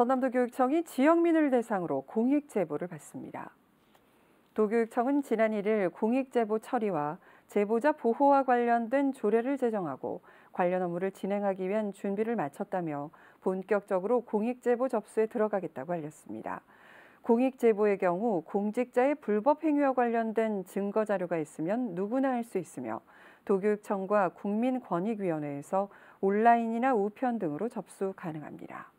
전남도교육청이 지역민을 대상으로 공익 제보를 받습니다. 도교육청은 지난 1일 공익 제보 처리와 제보자 보호와 관련된 조례를 제정하고 관련 업무를 진행하기 위한 준비를 마쳤다며 본격적으로 공익 제보 접수에 들어가겠다고 알렸습니다. 공익 제보의 경우 공직자의 불법 행위와 관련된 증거 자료가 있으면 누구나 할 수 있으며 도교육청과 국민권익위원회에서 온라인이나 우편 등으로 접수 가능합니다.